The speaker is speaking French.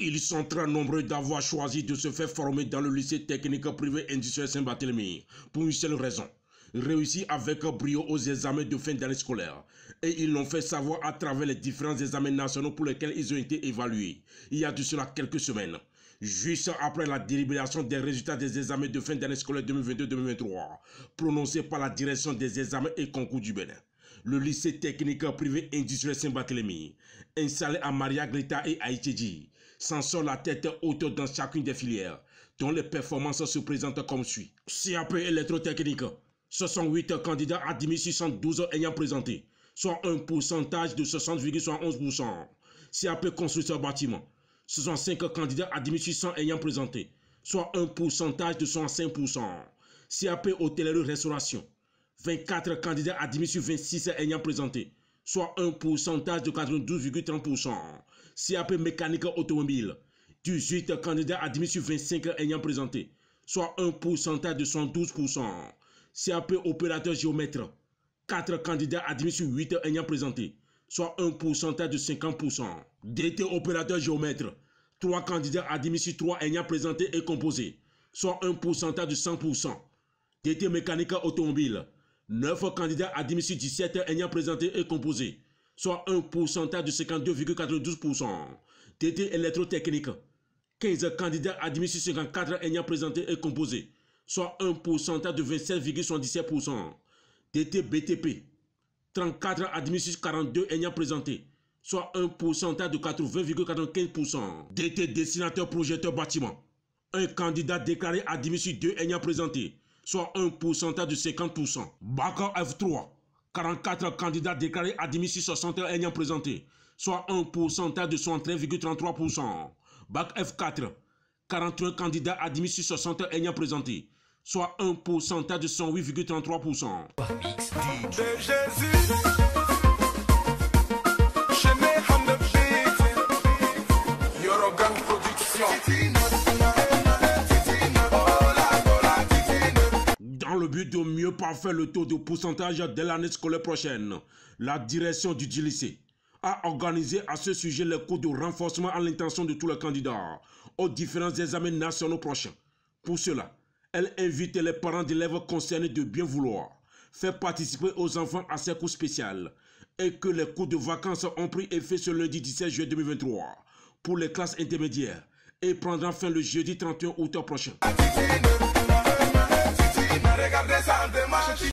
Ils sont très nombreux d'avoir choisi de se faire former dans le lycée technique privé industriel Saint-Barthélemy pour une seule raison réussi avec brio aux examens de fin d'année scolaire. Et ils l'ont fait savoir à travers les différents examens nationaux pour lesquels ils ont été évalués. Il y a de cela quelques semaines. Juste après la délibération des résultats des examens de fin d'année scolaire 2022-2023, prononcés par la direction des examens et concours du Bénin. Le lycée technique privé industriel Saint-Barthélemy, installé à Maria Greta et Haïtiji sort la tête haute dans chacune des filières, dont les performances se présentent comme suit. CAP électrotechnique, 68 candidats admis 612 ayant présenté, soit un pourcentage de 60,11%. CAP constructeur bâtiment, 65 candidats admis 600 ayant présenté, soit un pourcentage de 105%. CAP hôtellerie-restauration, 24 candidats admis sur 26 ayant présenté, soit un pourcentage de 92,30%. CAP mécanique automobile. 18 candidats admis sur 25 ayant présenté, soit un pourcentage de 112%. CAP opérateur géomètre. 4 candidats admis sur 8 ayant présenté, soit un pourcentage de 50%. DT opérateur géomètre. 3 candidats admis sur 3 ayant présenté et composé, soit un pourcentage de 100%. DT mécanique automobile. 9 candidats admis sur 17 ayant présenté et composé, soit un pourcentage de 52,92%. TT électrotechnique, 15 candidats admis sur 54 ayant présenté et composé, soit un pourcentage de 27,77%. TT BTP, 34 admis sur 42 ayant présenté, soit un pourcentage de 80,95%. DT dessinateur projecteur bâtiment. Un candidat déclaré admis sur 2 ayant présenté, soit un pourcentage de 50%. Bac F3. 44 candidats déclarés admis sur 61 ayant présenté, soit un pourcentage de 3% Bac F4, 41 candidats admis sur 61 ayant présenté, soit un pourcentage de 108,33%. Production. but de mieux parfaire le taux de pourcentage dès l'année scolaire prochaine, la direction du lycée a organisé à ce sujet les cours de renforcement à l'intention de tous les candidats aux différents examens nationaux prochains. Pour cela, elle invite les parents d'élèves concernés de bien vouloir faire participer aux enfants à ces cours spéciales et que les cours de vacances ont pris effet ce lundi 17 juillet 2023 pour les classes intermédiaires et prendront fin le jeudi 31 août prochain. Marega Bresa and the Marsh.